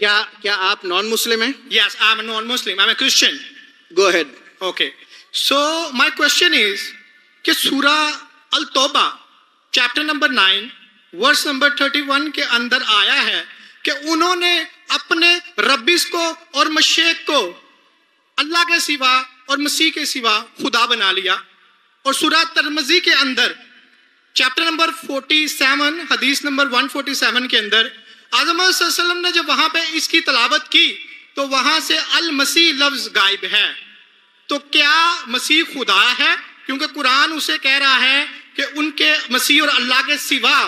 क्या क्या आप नॉन मुस्लिम हैं yes I am non Muslim I am Christian go ahead okay so my question is कि सूरा अल तौबा chapter number nine verse number thirty one के अंदर आया है कि उन्होंने अपने रबिस को और मशेक को अल्लाह के सिवा और मसीह के सिवा खुदा बना लिया और सूरा तरमजी के अंदर चैप्टर नंबर फोर्टी सेवन हदीस नंबर वन फोर्टी सेवन के अंदर आजम ने जब वहां पे इसकी तलावत की तो वहां से अल मसीह लफ्ज गायब है तो क्या मसीह खुदा है क्योंकि कुरान उसे कह रहा है कि उनके मसीह और अल्लाह के सिवा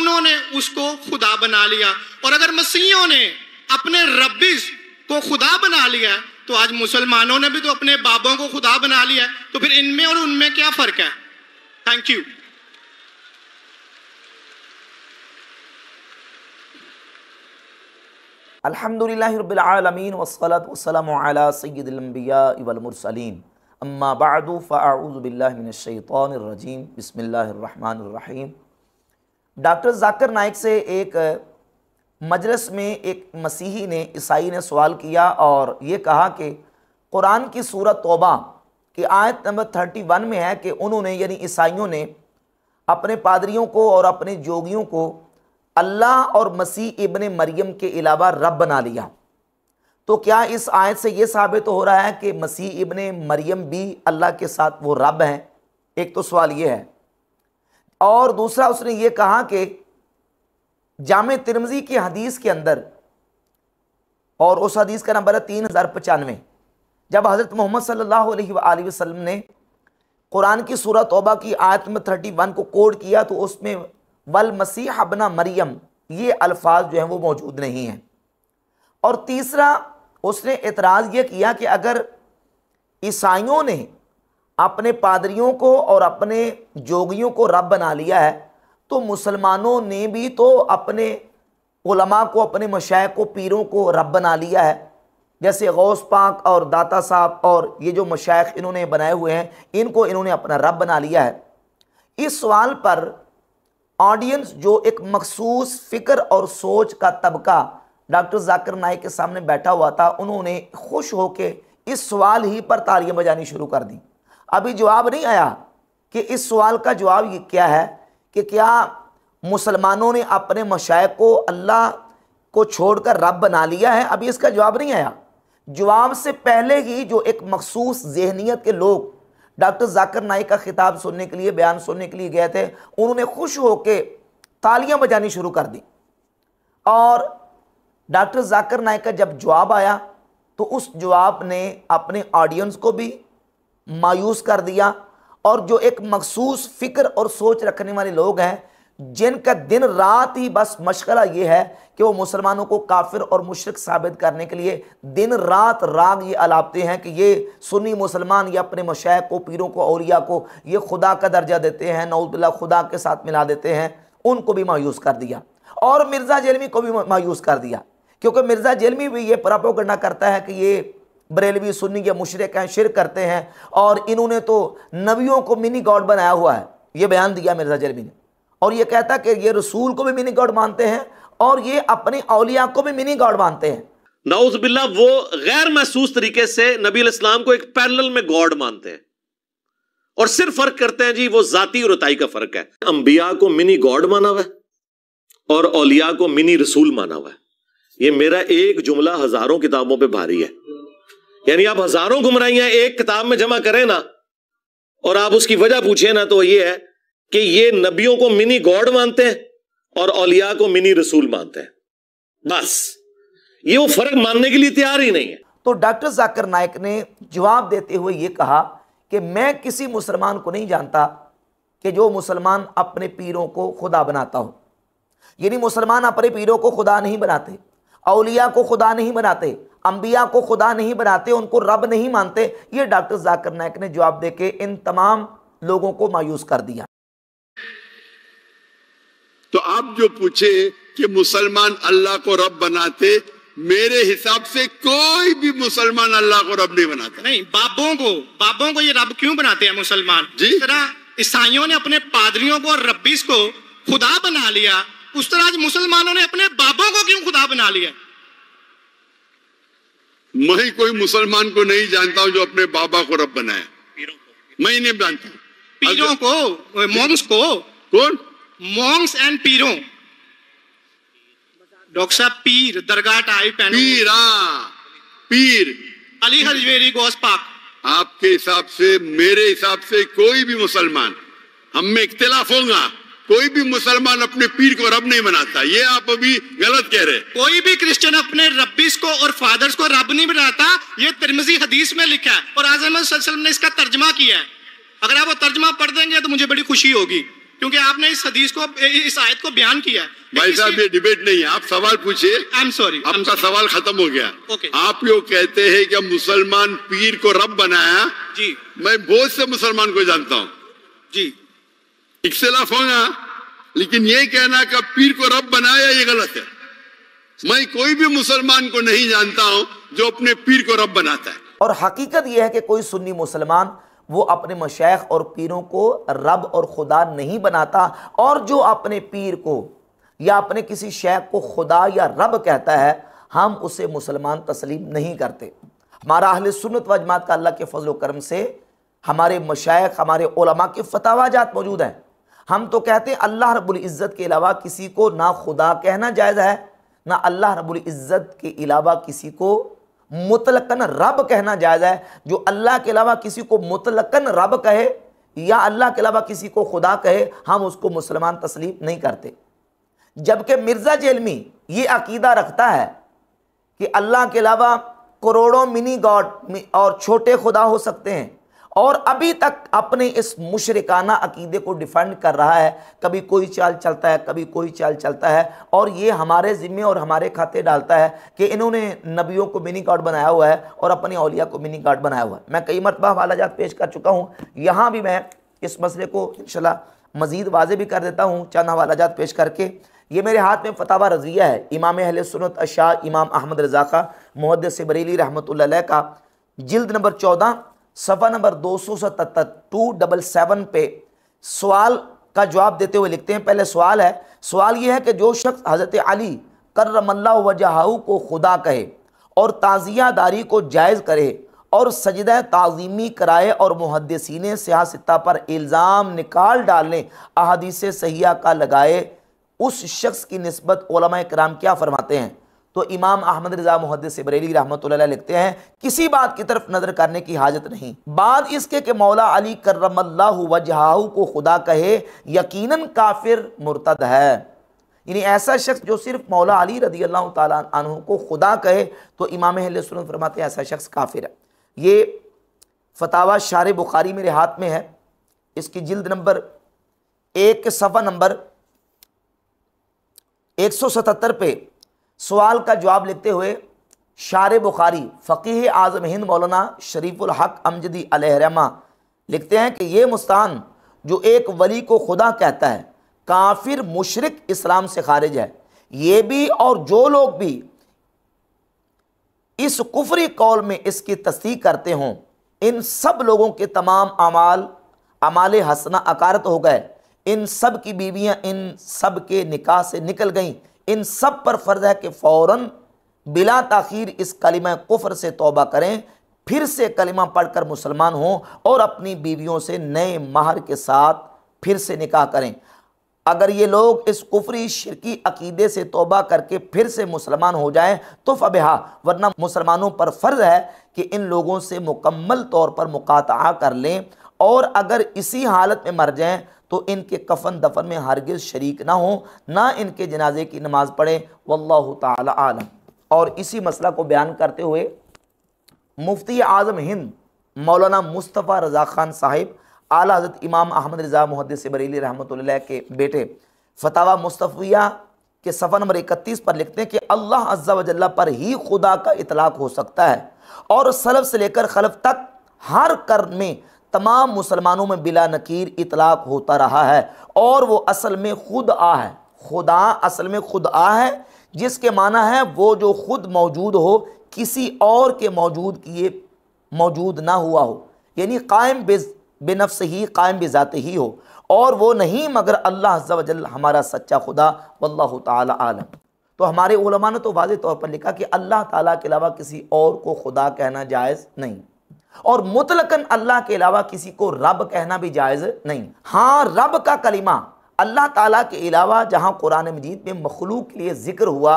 उन्होंने उसको खुदा बना लिया और अगर मसीहों ने अपने रबिस को खुदा बना लिया तो आज मुसलमानों ने भी तो अपने बाबों को खुदा बना लिया तो फिर इनमें और उनमें क्या फर्क है थैंक यू अलहमदिल्लाबीआलमीन वसलात वल मुरसलीन अम्मा बिस्मिल्लाहिर रहमानिर बसमीम डॉक्टर जाकर नाइक से एक मजलिस में एक मसीही ने ईसाई ने सवाल किया और ये कहा कि कुरान की सूरत तोबा की आयत नंबर थर्टी वन में है कि उन्होंने यानी ईसाइयों ने अपने पादरियों को और अपने जोगियों को अल्लाह और मसीह इबन मरियम के अलावा रब बना लिया तो क्या इस आयत से यह साबित हो रहा है कि मसीह इबन मरियम भी अल्लाह के साथ वो रब हैं एक तो सवाल ये है और दूसरा उसने ये कहा कि जाम तिरमजी की हदीस के अंदर और उस हदीस का नंबर है तीन हज़ार पचानवे जब हज़रत मोहम्मद सल्लल्लाहु अलैहि वसल्लम ने कुरान की सूरत तोबा की आयत में थर्टी वन को कोड किया तो उसमें वल मसीह अबना मरियम ये अल्फाज जो हैं वो मौजूद नहीं हैं और तीसरा उसने एतराज़ ये किया कि अगर ईसाइयों ने अपने पादरियों को और अपने जोगियों को रब बना लिया है तो मुसलमानों ने भी तो अपने उलमा को अपने मशाइ को पीरों को रब बना लिया है जैसे गौस पाक और दाता साहब और ये जो मशाइ इन्होंने बनाए हुए हैं इनको इन्होंने अपना रब बना लिया है इस सवाल पर ऑडियंस जो एक मखसूस फिक्र और सोच का तबका डॉक्टर जाकिर नाइक के सामने बैठा हुआ था उन्होंने खुश होकर इस सवाल ही पर तालियां बजानी शुरू कर दी अभी जवाब नहीं आया कि इस सवाल का जवाब ये क्या है कि क्या मुसलमानों ने अपने मशाए को अल्लाह को छोड़कर रब बना लिया है अभी इसका जवाब नहीं आया जवाब से पहले ही जो एक मखसूस जहनीत के लोग डॉक्टर जाकर नाइक का खिताब सुनने के लिए बयान सुनने के लिए गए थे उन्होंने खुश होकर तालियां बजानी शुरू कर दी और डॉक्टर जाकर नाइक का जब जवाब आया तो उस जवाब ने अपने ऑडियंस को भी मायूस कर दिया और जो एक मखसूस फ़िक्र और सोच रखने वाले लोग हैं जिनका दिन रात ही बस मशगला ये है कि वो मुसलमानों को काफिर और मुशरक साबित करने के लिए दिन रात राग ये अलापते हैं कि ये सुन्नी मुसलमान ये अपने मशाइ को पीरों को औरिया को ये खुदा का दर्जा देते हैं नौतला खुदा के साथ मिला देते हैं उनको भी मायूस कर दिया और मिर्ज़ा जेलमी को भी मायूस कर दिया क्योंकि मिर्ज़ा जेलमी भी ये करना करता है कि ये बरेलवी सुन्नी या मुशरक हैं शिर करते हैं और इन्होंने तो नबियों को मिनी गॉड बनाया हुआ है ये बयान दिया मिर्ज़ा जेलमी ने और ये कहता कि ये रसूल को भी मिनी गॉड मानते हैं और ये अपने अलिया को भी मिनी गॉड मानते हैं नाउज बिल्ला वो गैर महसूस तरीके से नबी इस्लाम को एक पैरल में गॉड मानते हैं और सिर्फ फर्क करते हैं जी वो जाति और उताई का फर्क है अंबिया को मिनी गॉड माना हुआ और औलिया को मिनी रसूल माना हुआ ये मेरा एक जुमला हजारों किताबों पे भारी है यानी आप हजारों गुमराइया एक किताब में जमा करें ना और आप उसकी वजह पूछे ना तो ये है कि ये नबियों को मिनी गॉड मानते हैं और औलिया को मिनी रसूल मानते हैं बस ये वो फर्क मानने के लिए तैयार ही नहीं है तो डॉक्टर जाकर नायक ने जवाब देते हुए ये कहा कि मैं किसी मुसलमान को नहीं जानता कि जो मुसलमान अपने पीरों को खुदा बनाता हो यानी मुसलमान अपने पीरों को खुदा नहीं बनाते अलिया को खुदा नहीं बनाते अम्बिया को खुदा नहीं बनाते उनको रब नहीं मानते ये डॉक्टर जाकर नायक ने जवाब देके इन तमाम लोगों को मायूस कर दिया तो आप जो पूछे कि मुसलमान अल्लाह को रब बनाते मेरे हिसाब से कोई भी मुसलमान अल्लाह को रब नहीं बनाता नहीं बाबों को बाबों को ये रब क्यों बनाते हैं मुसलमान जिस तरह ईसाइयों ने अपने पादरियों को और रब्बीस को खुदा बना लिया उस तरह आज मुसलमानों ने अपने बाबों को क्यों खुदा बना लिया मैं कोई मुसलमान को नहीं जानता हूं जो अपने बाबा को रब बनाया मैं नहीं जानता पीरों को मोम्स को कौन मॉन्ग्स एंड पीरों डॉक्टर साहब पीर दरगाह टाइप पीर पीर अली हजवेरी गोस पाक आपके हिसाब से मेरे हिसाब से कोई भी मुसलमान हम में इख्तलाफ होगा कोई भी मुसलमान अपने पीर को रब नहीं बनाता ये आप अभी गलत कह रहे कोई भी क्रिश्चियन अपने रबीस को और फादर्स को रब नहीं बनाता ये तिरमिजी हदीस में लिखा है और आजम ने इसका तर्जमा किया है अगर आप वो तर्जमा पढ़ देंगे तो मुझे बड़ी खुशी होगी क्योंकि आपने इस हदीस को इस आयत को बयान किया भाई साहब ये डिबेट नहीं है आप सवाल पूछिए आई एम सॉरी आपका सवाल खत्म हो गया okay. आप यो कहते हैं कि मुसलमान पीर को रब बनाया जी मैं बहुत से मुसलमान को जानता हूँ जी इख्तलाफ होगा लेकिन ये कहना कि पीर को रब बनाया ये गलत है मैं कोई भी मुसलमान को नहीं जानता हूँ जो अपने पीर को रब बनाता है और हकीकत यह है कि कोई सुन्नी मुसलमान वो अपने मशैख और पीरों को रब और खुदा नहीं बनाता और जो अपने पीर को या अपने किसी शेख को खुदा या रब कहता है हम उसे मुसलमान तस्लीम नहीं करते हमारा अहल सुनत वजमात का अल्लाह के फजल करम से हमारे मशाइ हमारे ओलमा के फतवाजात मौजूद हैं हम तो कहते हैं अल्लाह रबुल्ज़त के अलावा किसी को ना खुदा कहना जायज़ है ना अल्लाह रबुल्ज़त के अलावा किसी को मुतलकन रब कहना जायज़ है जो अल्लाह के अलावा किसी को मुतलकन रब कहे या अल्लाह के अलावा किसी को खुदा कहे हम उसको मुसलमान तस्लीम नहीं करते जबकि मिर्ज़ा जेलमी ये अकीदा रखता है कि अल्लाह के अलावा करोड़ों मिनी गॉड और छोटे खुदा हो सकते हैं और अभी तक अपने इस मुशरकाना अकीदे को डिफेंड कर रहा है कभी कोई चाल चलता है कभी कोई चाल चलता है और ये हमारे ज़िम्मे और हमारे खाते डालता है कि इन्होंने नबियों को मिनी कार्ड बनाया हुआ है और अपने अलिया को मिनी कार्ड बनाया हुआ है मैं कई मरतबा हवाला जात पेश कर चुका हूँ यहाँ भी मैं इस मसले को इन मज़ीद वाजे भी कर देता हूँ चंद हवालाजात पेश करके ये मेरे हाथ में फतावा रजिया है इमाम अहल सुनत अशा इमाम अहमद रजा का महद से बरेली रहमत का जिल्द नंबर चौदह सफा नंबर दो सौ सतहत्तर टू डबल सेवन पे सवाल का जवाब देते हुए लिखते हैं पहले सवाल है सवाल यह है कि जो शख्स हज़रत अली करमल्ला वजहाऊ को खुदा कहे और ताज़ियादारी को जायज़ करे और सजद तज़ीमी कराए और मुहदसिन सियासता पर इल्ज़ाम निकाल डालने अहादीस सयाह का लगाए उस शख्स की नस्बत कराम क्या फ़रमाते हैं तो इमाम अहमद रजा मुहदस बरेली रहमत लिखते हैं किसी बात की तरफ नज़र करने की हाजत नहीं बात इसके कि मौला अली करमल्ला वजहाऊ को खुदा कहे यकीनन काफिर मुर्तद है यानी ऐसा शख्स जो सिर्फ मौला अली रदी अल्लाह तहु को खुदा कहे तो इमाम फरमाते ऐसा शख्स काफिर है ये फतावा शार बुखारी मेरे हाथ में है इसकी जिल्द नंबर एक के सफ़ा नंबर एक सौ सतहत्तर पे सवाल का जवाब लेते हुए शार बुखारी फ़कीह आज़म हिंद मौलाना शरीफुल हक अमजदी अलहरमा लिखते हैं कि ये मुस्तान जो एक वली को खुदा कहता है काफिर मुशरक इस्लाम से खारिज है ये भी और जो लोग भी इस कुफरी कौल में इसकी तस्दीक करते हों इन सब लोगों के तमाम अमाल अमाल हसना अकारत हो गए इन सब की बीवियां इन सब के निकाह से निकल गईं इन सब पर फ़र्ज़ है कि फ़ौर बिला तखीर इस कलिमा कुफर से तोबा करें फिर से कलिमा पढ़कर मुसलमान हों और अपनी बीवियों से नए माहर के साथ फिर से निकाह करें अगर ये लोग इस कुफरी शिरकी अकीदे से तोबा करके फिर से मुसलमान हो जाएं तो फ़बहा वरना मुसलमानों पर फ़र्ज़ है कि इन लोगों से मुकम्मल तौर पर मुकाता कर लें और अगर इसी हालत में मर जाएं तो इनके कफन दफन में हरगिज़ शरीक ना हो ना इनके जनाजे की नमाज़ पढ़े वल्लाह आलम और इसी मसला को बयान करते हुए मुफ्ती आज़म हिंद मौलाना मुस्तफ़ा रज़ा खान साहिब आला हज़रत इमाम अहमद रज़ा मुहदस बरेली रहमत के बेटे फतावा मुस्तफ़िया के सफ़ा नंबर इकतीस पर लिखते हैं कि अल्लाह अज्जा वजल्ला पर ही खुदा का इतलाक़ हो सकता है और सलफ से लेकर खलफ तक हर कर्म में तमाम मुसलमानों में बिला नकीर इतलाक होता रहा है और वो असल में खुद आ है खुदा असल में खुद आ है जिसके माना है वो जो खुद मौजूद हो किसी और के मौजूद किए मौजूद ना हुआ हो यानी कायम बेनफ्स ही कायम बेजात ही हो और वो नहीं मगर अल्लाह वजल हमारा सच्चा खुदा वल्लाह ताला आलम तो हमारे उलमा ने तो वाज तौर पर लिखा कि अल्लाह ताला के अलावा किसी और को खुदा कहना जायज़ नहीं और मुतलकन अल्लाह के अलावा किसी को रब कहना भी जायज़ नहीं हाँ रब का कलिमा अल्लाह ताला के अलावा जहाँ कुरान मजीद में मखलूक के लिए ज़िक्र हुआ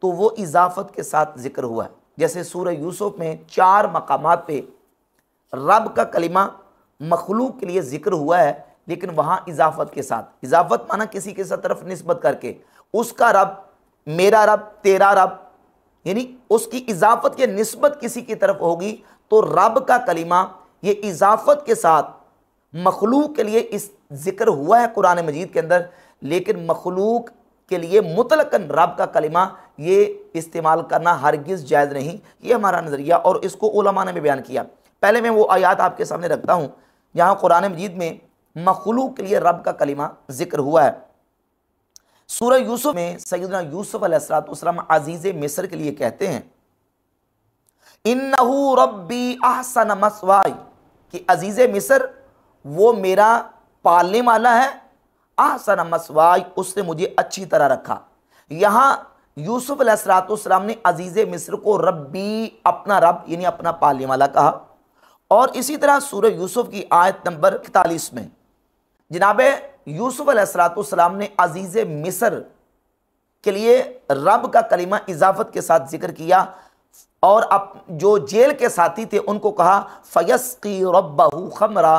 तो वो इजाफत के साथ ज़िक्र हुआ है जैसे सूर्य यूसुफ में चार मकाम पे रब का कलिमा मखलूक के लिए ज़िक्र हुआ है लेकिन वहाँ इजाफत के साथ इजाफत माना किसी के साथ तरफ नस्बत करके उसका रब मेरा रब तेरा रब यानी उसकी इजाफत के नस्बत किसी की तरफ होगी तो रब का कलीमा ये इजाफत के साथ मखलूक के लिए इस जिक्र हुआ है कुरान मजीद के अंदर लेकिन मखलूक के लिए मुतलकन रब का कलिमा ये इस्तेमाल करना हरगिज़ जायज़ नहीं ये हमारा नज़रिया और इसको उलमा ने भी बयान किया पहले मैं वो आयात आपके सामने रखता हूँ जहाँ कुरान मजीद में मखलूक के लिए रब का कलिमा जिक्र हुआ है सूर्य यूसुफ में सैदना यूसुफ़ अलैहिस्सलाम अजीज़ मिस्र के लिए कहते हैं इन्नहू रब्बी आहसन मसवाय कि अजीज़ मिस्र वो मेरा पालने वाला है आहसन मसवाय उसने मुझे अच्छी तरह रखा यहाँ यूसुफ सलाम ने अजीज़ मिस्र को रब्बी अपना रब यानी अपना पालने वाला कहा और इसी तरह सूर्य यूसुफ की आयत नंबर इकतालीस में जनाब यूसुफ सलाम ने अजीज़ मिस्र के लिए रब का कलिमा इजाफत के साथ जिक्र किया और अब जो जेल के साथी थे उनको कहा फ़यस्की रब्बहू खमरा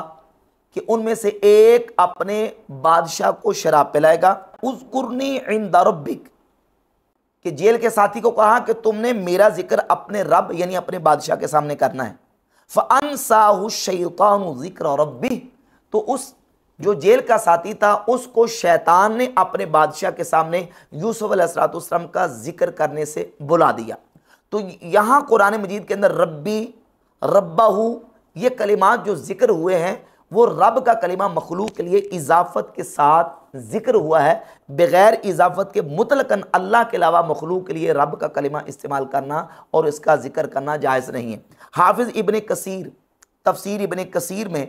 कि उनमें से एक अपने बादशाह को शराब पिलाएगा उस कुरनी इंदारबिक कि जेल के साथी को कहा कि तुमने मेरा जिक्र अपने रब यानी अपने बादशाह के सामने करना है फ़न शैतान जिक्र रब्बी तो उस जो जेल का साथी था उसको शैतान ने अपने बादशाह के सामने यूसुफ़ सलाम का जिक्र करने से बुला दिया तो यहाँ कुरान मजीद के अंदर रब्बी हु ये कलिमात जो जिक्र हुए हैं वो रब का कलिमा मखलूक के लिए इजाफत के साथ जिक्र हुआ है बग़ैर इजाफत के मुतलकन अल्लाह के अलावा मखलूक के लिए रब का कलिमा इस्तेमाल करना और इसका जिक्र करना जायज़ नहीं है हाफिज़ इबन कसीर तफसीर इबन कसीर में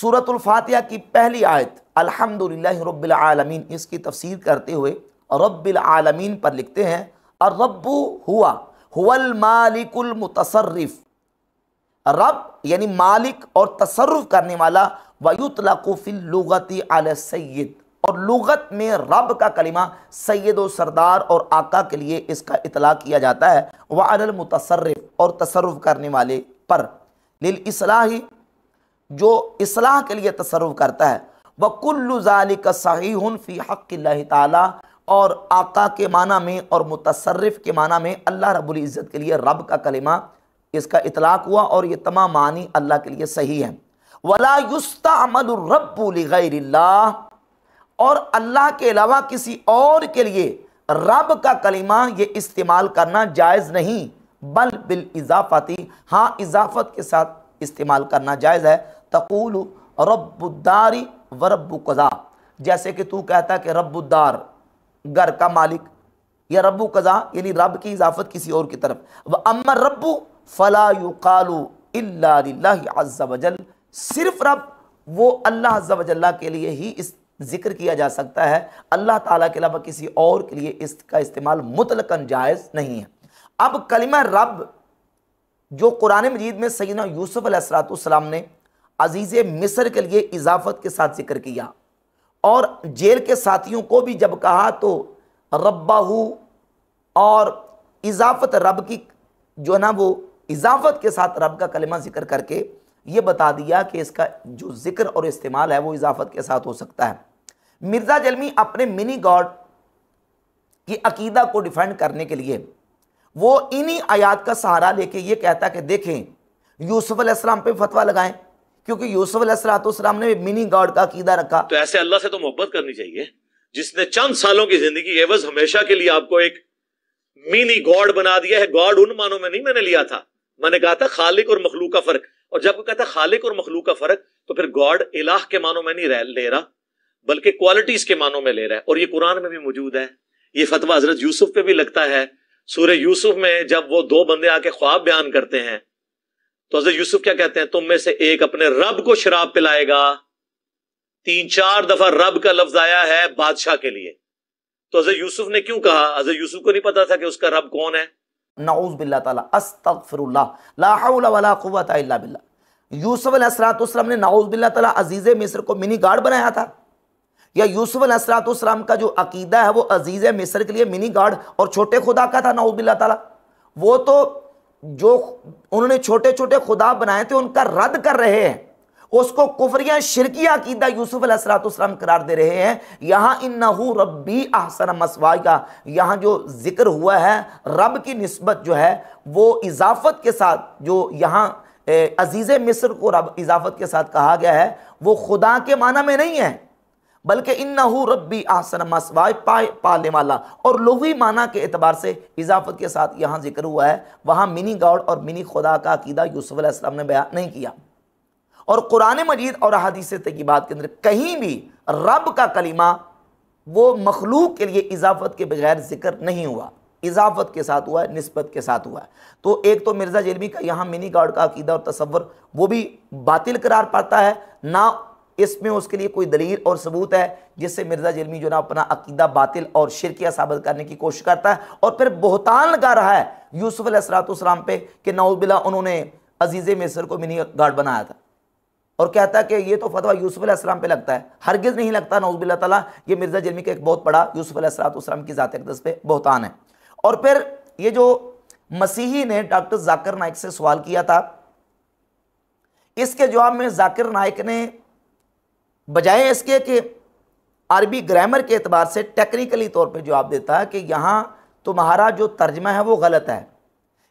सूरतुल्फातिहा की पहली आयत अल्हम्दुलिल्लाह रब्बिल आलमीन इसकी तफसीर करते हुए रब्बिल आलमीन पर लिखते हैं और रब्बू हुआ हुवल मालिकुल मुतसरफ रब यानी मालिक और तसरफ करने वाला वयुतलाकुफिल लगती आल सैद और लुगत में रब का कलिमा सैद व सरदार और आका के लिए इसका इतला किया जाता है वह अनल मुतसरफ और तसरफ करने वाले पर लिल इसलाह जो इसलाह के लिए तसरफ करता है वकुल्लुजालिक सही फ़ी हक़ ताला और आका के माना में और मुतसरफ़ के माना में अल्लाह रब्बुल इज़्ज़त के लिए रब का कलिमा इसका इतलाक़ हुआ और ये तमाम मानी अल्लाह के लिए सही है वला युस्तामलरबुल्ला और अल्लाह के अलावा किसी और के लिए रब का कलिमा ये इस्तेमाल करना जायज़ नहीं बल बिल इजाफती हाँ इजाफत के साथ इस्तेमाल करना जायज़ है तकूल रबुद्दारी व रबुकज़ा जैसे कि तू कहता कि रबुद्दार घर का मालिक या रब्बू कज़ा यानी रब की इजाफत किसी और की तरफ व अमर रब्बू फ़ला युकालू सिर्फ रब वो अल्लाह अज़्ज़ल्ला के लिए ही इस जिक्र किया जा सकता है अल्लाह ताला के अलावा किसी और के लिए इसका इस्तेमाल मुतलकन जायज़ नहीं है अब कलिमा रब जो कुरान मजीद में सैना यूसुफ़ सलाम ने अजीज़ मिस्र के लिए इजाफत के साथ जिक्र किया और जेल के साथियों को भी जब कहा तो रब्बाहू और इजाफत रब की जो है ना वो इजाफत के साथ रब का कलमा जिक्र करके ये बता दिया कि इसका जो जिक्र और इस्तेमाल है वो इजाफत के साथ हो सकता है मिर्ज़ा जलमी अपने मिनी गॉड की अकीदा को डिफेंड करने के लिए वो इन्हीं आयात का सहारा लेके ये कहता कि देखें यूसुफ़ अलैहिस्सलाम पे फतवा लगाएं क्योंकि यूसुफ अलैहिस्सलाम ने मिनी गॉड का अकीदा रखा तो ऐसे अल्लाह से तो मोहब्बत करनी चाहिए जिसने चंद सालों की जिंदगी एवज हमेशा के लिए आपको एक मिनी गॉड बना दिया है गॉड उन मानों में नहीं मैंने लिया था मैंने कहा था खालिक और मखलूक का फर्क और जब कहता कहता खालिक और मखलूक का फर्क तो फिर गॉड इलाह के मानों में नहीं ले रहा बल्कि क्वालिटीज के मानों में ले रहा है और ये कुरान में भी मौजूद है ये फतवा हजरत यूसुफ पे भी लगता है सूर्य यूसुफ में जब वो दो बंदे आके ख्वाब बयान करते हैं तो हजरत यूसुफ क्या कहते हैं तुम में से एक अपने रब को शराब पिलाएगा तीन चार दफा रब का लफ्ज आया है बादशाह के लिए तो हजरत यूसुफ ने क्यों कहा हजरत यूसुफ को नहीं पता था कि उसका रब कौन है नाउज बिल्ला यूसुफ अलसरातम ने नाउज बिल्ला तला अजीज मिस्र को मिनी गार्ड बनाया था या यूसुफ अलसरातम का जो अकीदा है वो अजीज मिस्र के लिए मिनी गार्ड और छोटे खुदा का था नाउज बिल्ला तला वो तो जो उन्होंने छोटे छोटे खुदा बनाए थे उनका रद्द कर रहे हैं उसको कुफरिया शिरकिया कीदा यूसुफ अलसलाम करार दे रहे हैं यहाँ इन नहू रबी आहसन मसवा का यहाँ जो जिक्र हुआ है रब की नस्बत जो है वो इजाफत के साथ जो यहाँ अजीज़ मिस्र को रब इजाफत के साथ कहा गया है वो खुदा के माना में नहीं है बल्कि इन्नहू रबी आसन मसवाए पाए पालने वाला और लोही माना के अतबार से इजाफत के साथ यहाँ जिक्र हुआ है वहाँ मिनी गॉड और मिनी खुदा का अकीदा यूसफ़्लम ने बयान नहीं किया और कुरान मजीद और की बात के अंदर कहीं भी रब का कलीमा वो मखलूक के लिए इजाफत के बगैर जिक्र नहीं हुआ इजाफत के साथ हुआ है नस्बत के साथ हुआ है तो एक तो मिर्ज़ा जलमी का यहाँ मिनी गार्ड का अकीदा और तस्वर वो भी बातिल करार पाता है ना इसमें उसके लिए कोई दलील और सबूत है जिससे मिर्ज़ा जिलमी जो ना अपना अकीदा बातिल और शिरकिया साबित करने की कोशिश करता है और फिर बोहतान लगा रहा है यूसुफ सलाम पे कि नाउबिला उन्होंने अजीज़ मिसर को मिनी गार्ड बनाया था और कहता है कि ये तो फतवा यूसुफ असलम पे लगता है हरगिज़ नहीं लगता नौजबिल्ला तला ये मिर्ज़ा जिलमी का एक बहुत बड़ा यूसुफ अलैहिस्सलाम की ज़ात अकदस पे बहुतान है और फिर ये जो मसीही ने डॉक्टर जाकिर नाइक से सवाल किया था इसके जवाब में जाकिर नाइक ने बजाय इसके कि अरबी ग्रामर के अतबार से टेक्निकली तौर पर जवाब देता है कि यहाँ तुम्हारा जो तर्जमा है वो गलत है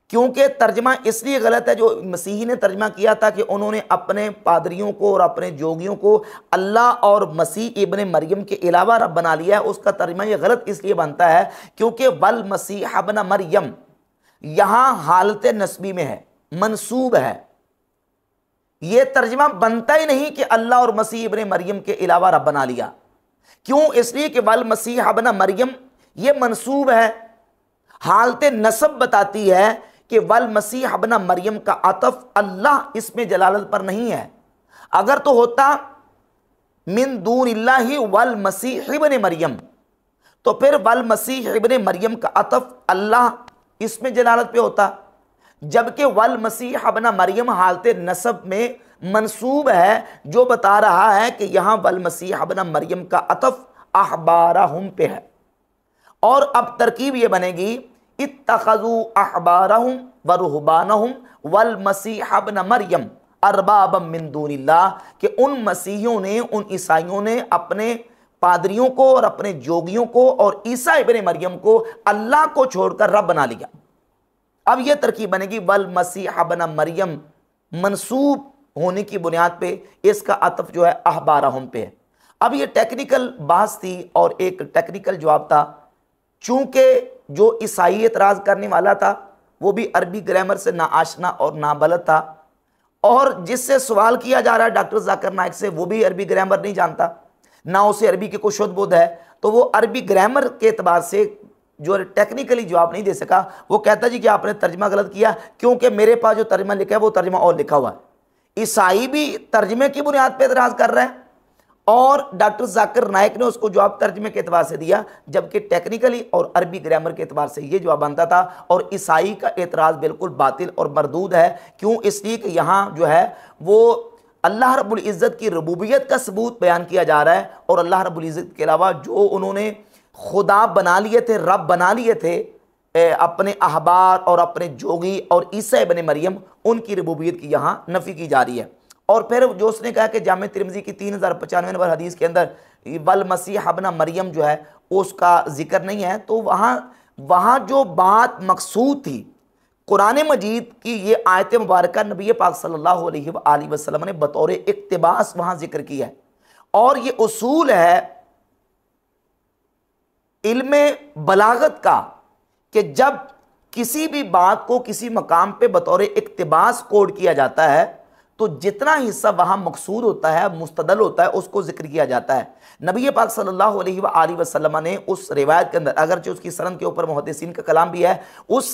क्योंकि तर्जमा इसलिए गलत है जो मसीही ने तर्जमा किया था कि उन्होंने अपने पादरियों को और अपने जोगियों को अल्लाह और मसीह इबन मरियम के अलावा रब बना लिया है उसका तर्जमा ये गलत इसलिए बनता है क्योंकि वल मसीह अबन मरियम यहाँ हालत नस्बी में है मनसूब है ये तर्जमा बनता ही नहीं कि अल्लाह और मसीह इबन मरियम के अलावा रब बना लिया क्यों इसलिए कि वल मसीह अबना मरियम ये मनसूब है हालत नसब बताती है कि वल मसीह अबन मरियम का अतफ अल्लाह इसमें जलालत पर नहीं है अगर तो होता मिन दून ही वल मसीह इबन मरियम तो फिर वल मसीह इबन मरियम का अतफ अल्लाह इसमें जलालत पे होता जबकि वल मसीह अबना मरियम हालत नसब में मनसूब है जो बता रहा है कि यहाँ वल मसीह अबना मरियम का अतफ अहबारा हम पे है और अब तरकीब ये बनेगी इतखजू अहबारा हम व रुहबाना हम वल मसीह अपना मरियम अरबाब मंदूनिल्ला के उन मसीहियों ने उन ईसाइयों ने अपने पादरियों को और अपने जोगियों को और ईसा इबन मरियम को अल्लाह को छोड़कर रब बना लिया अब यह तरकीब बनेगी वल मसीह बना मरियम मनसूब होने की बुनियाद पे इसका अतफ जो है अहबारा हम पे है अब ये टेक्निकल बहस थी और एक टेक्निकल जवाब था चूंकि जो ईसाई एतराज़ करने वाला था वो भी अरबी ग्रामर से ना आशना और ना बलत था और जिससे सवाल किया जा रहा है डॉक्टर जाकर नायक से वो भी अरबी ग्रामर नहीं जानता ना उसे अरबी के कुछ शुद्ध बोध है तो वो अरबी ग्रामर के अतबार से जो टेक्निकली जवाब नहीं दे सका वो कहता जी कि आपने तर्जमा गलत किया क्योंकि मेरे पास जो तर्जमा लिखा है वो तर्जमा और लिखा हुआ है ईसाई भी तर्जमे की बुनियाद पर एतराज कर रहा है और डॉक्टर जाकिर नायक ने उसको जवाब तर्जमे के अतबार से दिया जबकि टेक्निकली और अरबी ग्रामर के अतबार से ये जवाब बनता था और ईसाई का एतराज़ बिल्कुल बातिल और मरदूद है क्यों इसलिए कि यहाँ जो है वो अल्लाह रब्बुल इज़्ज़त की रबूबियत का सबूत बयान किया जा रहा है और अल्लाह रब्बुल इज़्ज़त के अलावा जो उन्होंने खुदा बना लिए थे रब बना लिए थे अपने अहबार और अपने जोगी और ईसा बने मरियम उनकी रबूबियत की यहाँ नफ़ी की जा रही है और फिर जो उसने कहा कि जाम तिरमजी की तीन हज़ार पचानवे नंबर हदीस के अंदर वल मसीह हबना मरियम जो है उसका जिक्र नहीं है तो वहाँ वहाँ जो बात मकसूद थी कुरान मजीद की ये आयत मुबारक नबी पाक सल्ला वसलम ने बतौर इकतबास वहाँ जिक्र की है और ये असूल है इल्म बलागत का कि जब किसी भी बात को किसी मकाम पे बतौर इकतबास कोड किया जाता है तो जितना हिस्सा वहाँ मकसूद होता है मुस्तदल होता है उसको जिक्र किया जाता है नबी पाक सल्लल्लाहु अलैहि वसल्लम ने उस रिवायत के अंदर अगरचे उसकी सरन के ऊपर मुहदसिन का कलाम भी है उस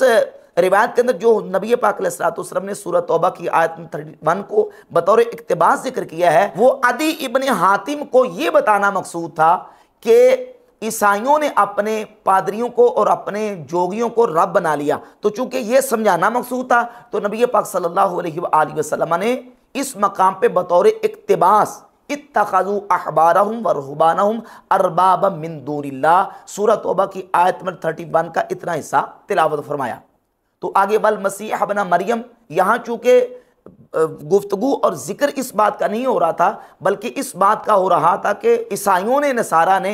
रिवायत के अंदर जो नबी पाक सलाम ने सूरत तौबा की आयत थर्टी वन को बतौर इकतबास जिक्र किया है वो अदी इबन हातिम को ये बताना मकसूद था कि ईसाइयों ने अपने पादरियों को और अपने जोगियों को रब बना लिया तो चूंकि ये समझाना मकसूद था तो नबी पाक सल्लल्लाहु अलैहि वसल्लम ने इस मकाम पे बतौर इकतबास इतखु अहबारहम व रहबानहम अरबाब मिनदूरिल्ला सूरत तोबा की आयत नंबर थर्टी वन का इतना हिस्सा तिलावत फरमाया तो आगे बल मसीह बना मरियम यहाँ चूँकि गुफ्तगु और जिक्र इस बात का नहीं हो रहा था बल्कि इस बात का हो रहा था कि ईसाइयों ने नसारा ने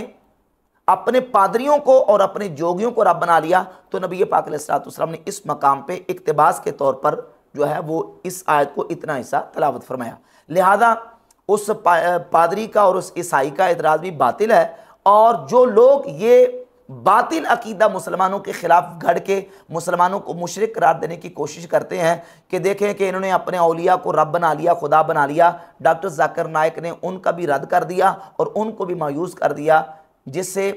अपने पादरियों को और अपने जोगियों को रब बना लिया तो नबी पाक सलाम ने इस मकाम पर इकतबास के तौर पर जो है वो इस आयत को इतना हिस्सा तलावत फरमाया लिहाजा उस पा, पादरी का और उस ईसाई का एतराज़ भी बातिल है और जो लोग ये बातिल अकीदा मुसलमानों के ख़िलाफ़ घड़ के मुसलमानों को मुशरक करार देने की कोशिश करते हैं कि देखें कि इन्होंने अपने अलिया को रब बना लिया खुदा बना लिया डॉक्टर जाकर नायक ने उनका भी रद्द कर दिया और उनको भी मायूस कर दिया जिससे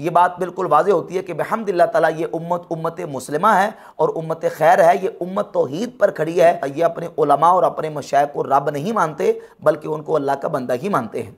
ये बात बिल्कुल वाजे होती है कि बहमदिल्ला ताला ये उम्मत उम्मत मुसलिमा है और उम्मत खैर है ये उम्मत तोहद पर खड़ी है ये अपने उलमा और अपने मशाइ को रब नहीं मानते बल्कि उनको अल्लाह का बंदा ही मानते हैं